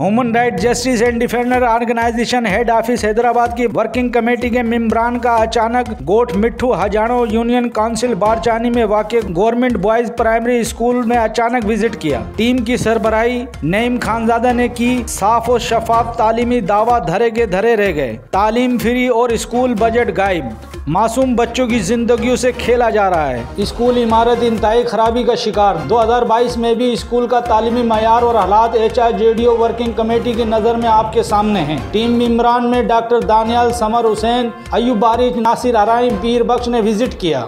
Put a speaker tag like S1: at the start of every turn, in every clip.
S1: human right justice and defender organisation head office Hyderabad की working committee के मेम्बरान का अचानक गोठ मिट्ठू हजारों यूनियन काउंसिल बारचानी में वाक गवर्नमेंट बॉयज प्राइमरी स्कूल में अचानक विजिट किया टीम की सरबराही नईम खानजादा ने की साफ और शफाफ तालीमी दावा धरे के धरे रह गए तालीम फ्री और स्कूल बजट गायब मासूम बच्चों की जिंदगियों से खेला जा रहा है स्कूल इमारत इंतहाई खराबी का शिकार 2022 में भी स्कूल का तालीमी मैार और हालात H R J D O working committee की नज़र में आपके सामने हैं टीम इमरान में डॉक्टर दानियाल समर हुसैन अयुब बारिक नासिर आराइम पीर बख्श ने विजिट किया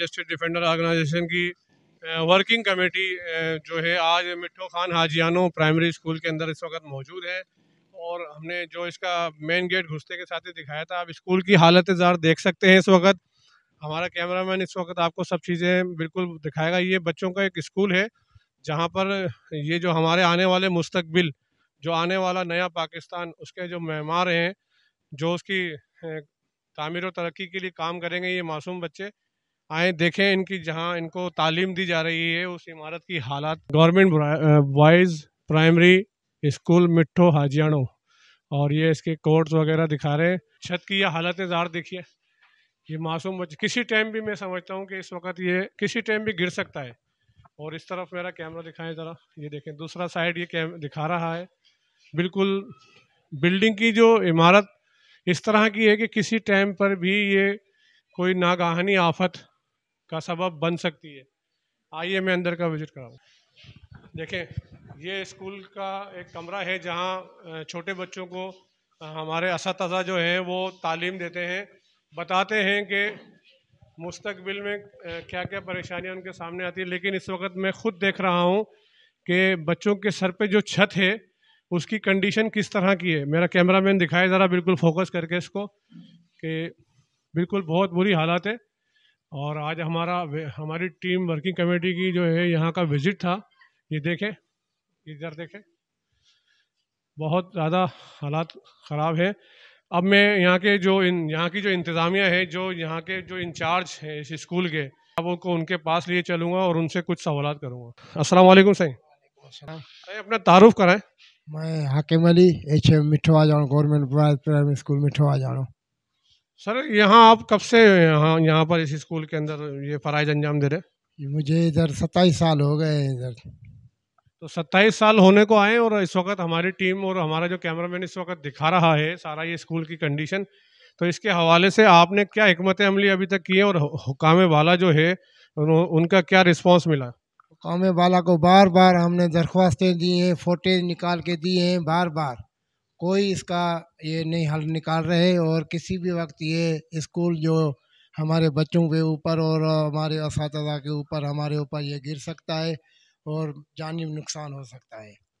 S1: जस्टिस
S2: डिफेंडर ऑर्गेनाइजेशन की वर्किंग कमेटी जो है आज मिठो खान हाजियानो प्राइमरी स्कूल के अंदर इस वक्त मौजूद है और हमने जो इसका मेन गेट घुसते के साथ ही दिखाया था आप स्कूल की हालत ज़ार देख सकते हैं इस वक्त हमारा कैमरामैन इस वक्त आपको सब चीज़ें बिल्कुल दिखाएगा ये बच्चों का एक स्कूल है जहाँ पर ये जो हमारे आने वाले मुस्तबिल जो आने वाला नया पाकिस्तान उसके जो मेहमान हैं जो उसकी तामीर और तरक्की के लिए काम करेंगे ये मासूम बच्चे आए देखें इनकी जहाँ इनको तालीम दी जा रही है उस इमारत की हालात गवर्नमेंट बॉयज़ प्राइमरी स्कूल मिठो हाजियाणों और ये इसके कोर्ट्स वगैरह दिखा रहे हैं छत की यह हालत ज़ार देखिए ये मासूम बच्चे किसी टाइम भी मैं समझता हूँ कि इस वक्त ये किसी टाइम भी गिर सकता है और इस तरफ मेरा कैमरा दिखाएं ज़रा ये देखें दूसरा साइड ये कैम दिखा रहा है बिल्कुल बिल्डिंग की जो इमारत इस तरह की है कि किसी टाइम पर भी ये कोई नागाहनी आफत का सबब बन सकती है आइए मैं अंदर का विजिट कराऊँ देखें ये स्कूल का एक कमरा है जहाँ छोटे बच्चों को हमारे इसतजा जो हैं वो तालीम देते हैं बताते हैं कि मुस्तबिल में क्या क्या परेशानियाँ उनके सामने आती है लेकिन इस वक्त मैं ख़ुद देख रहा हूँ कि बच्चों के सर पे जो छत है उसकी कंडीशन किस तरह की है मेरा कैमरा मैन दिखाए ज़रा बिल्कुल फोकस करके इसको कि बिल्कुल बहुत बुरी हालात है और आज हमारा हमारी टीम वर्किंग कमेटी की जो है यहाँ का विज़िट था ये देखें इधर देखें बहुत ज़्यादा हालात ख़राब है अब मैं यहाँ के जो इन यहाँ की जो इंतज़ामिया है जो यहाँ के जो इंचार्ज हैं इस स्कूल के अब उनको उनके पास लिए चलूँगा और उनसे कुछ सवाल करूँगा
S3: अस्सलाम सही
S2: अरे अपना
S3: तारुफ कराएं मैं हाकिम अली एच एम मिठवा जाऊँ गवर्नमेंट प्राइमरी स्कूल मिठवा जाऊँ
S2: सर यहाँ आप कब से यहाँ यहाँ पर इस स्कूल के अंदर ये फ़राइज अंजाम दे रहे
S3: मुझे इधर सत्ताईस साल हो गए इधर
S2: तो 27 साल होने को आए और इस वक्त हमारी टीम और हमारा जो कैमरामैन इस वक्त दिखा रहा है सारा ये स्कूल की कंडीशन तो इसके हवाले से आपने क्या हमत अमली अभी तक की है और हुकाम वाला जो है उनका क्या
S3: रिस्पॉन्स मिला हुकाम वाला को बार बार हमने दरख्वास्तें दी हैं फोटेज निकाल के दिए हैं बार बार कोई इसका ये नहीं हल निकाल रहे और किसी भी वक्त ये स्कूल जो हमारे बच्चों के ऊपर और हमारे उस के ऊपर हमारे ऊपर ये गिर सकता है और जानी नुकसान हो सकता है